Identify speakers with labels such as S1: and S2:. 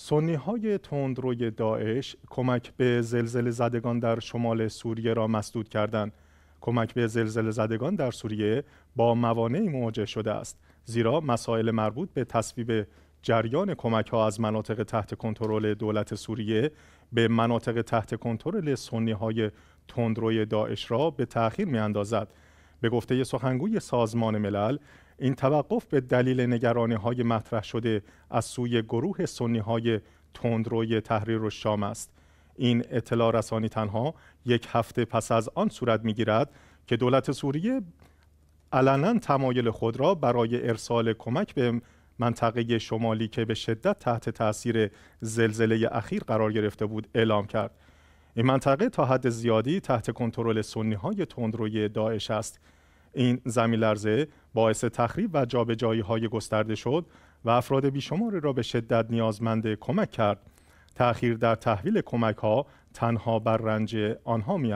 S1: سنی های تندروی داعش کمک به زلزله زدگان در شمال سوریه را مسدود کردند. کمک به زلزله زدگان در سوریه با موانعی مواجه شده است زیرا مسائل مربوط به تصویب جریان کمک ها از مناطق تحت کنترل دولت سوریه به مناطق تحت کنترل سنی های تندروی داعش را به تأخیر می اندازد. به گفته سخنگوی سازمان ملل این توقف به دلیل نگرانی های مطرح شده از سوی گروه سنی های تندروی تحریر و شام است این اطلاع رسانی تنها یک هفته پس از آن صورت گیرد که دولت سوریه علنا تمایل خود را برای ارسال کمک به منطقه شمالی که به شدت تحت تاثیر زلزله اخیر قرار گرفته بود اعلام کرد این منطقه تا حد زیادی تحت کنترل سنی های تندروی داعش است این زمین لرزه باعث تخریب و جابجایی های گسترده شد و افراد بیشماری را به شدت نیازمند کمک کرد تأخیر در تحویل کمک ها تنها بر رنج آنها می